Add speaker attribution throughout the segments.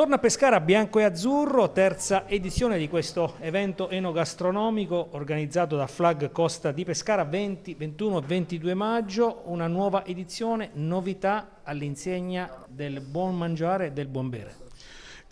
Speaker 1: Torna a Pescara Bianco e Azzurro, terza edizione di questo evento enogastronomico organizzato da Flag Costa di Pescara 20, 21 e 22 maggio, una nuova edizione, novità all'insegna del buon mangiare e del buon bere.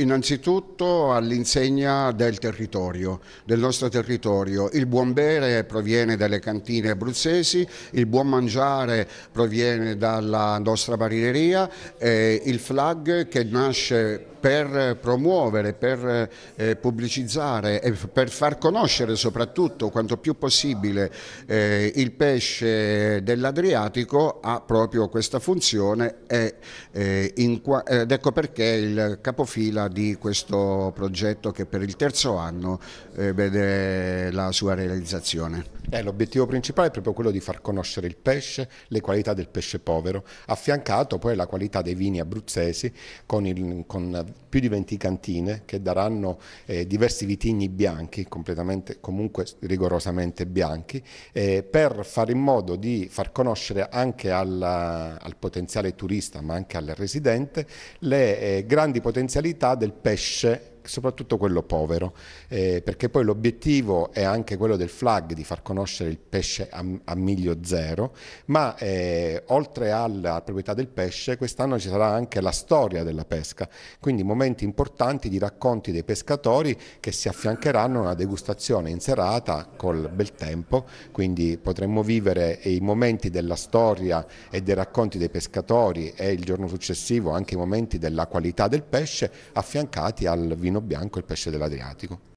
Speaker 2: Innanzitutto all'insegna del territorio, del nostro territorio. Il buon bere proviene dalle cantine abruzzesi, il buon mangiare proviene dalla nostra marineria, eh, il flag che nasce per promuovere, per eh, pubblicizzare e per far conoscere soprattutto quanto più possibile eh, il pesce dell'Adriatico ha proprio questa funzione e, eh, in, ed ecco perché il capofila di questo progetto che per il terzo anno eh, vede la
Speaker 3: sua realizzazione. Eh, l'obiettivo principale è proprio quello di far conoscere il pesce, le qualità del pesce povero, affiancato poi alla qualità dei vini abruzzesi con, il, con più di 20 cantine che daranno eh, diversi vitigni bianchi, completamente, comunque rigorosamente bianchi, eh, per fare in modo di far conoscere anche alla, al potenziale turista ma anche al residente le eh, grandi potenzialità del pesce soprattutto quello povero, eh, perché poi l'obiettivo è anche quello del flag di far conoscere il pesce a, a miglio zero, ma eh, oltre alla proprietà del pesce quest'anno ci sarà anche la storia della pesca, quindi momenti importanti di racconti dei pescatori che si affiancheranno a una degustazione in serata col bel tempo, quindi potremmo vivere i momenti della storia e dei racconti dei pescatori e il giorno successivo anche i momenti della qualità del pesce affiancati al vino bianco e il pesce dell'Adriatico.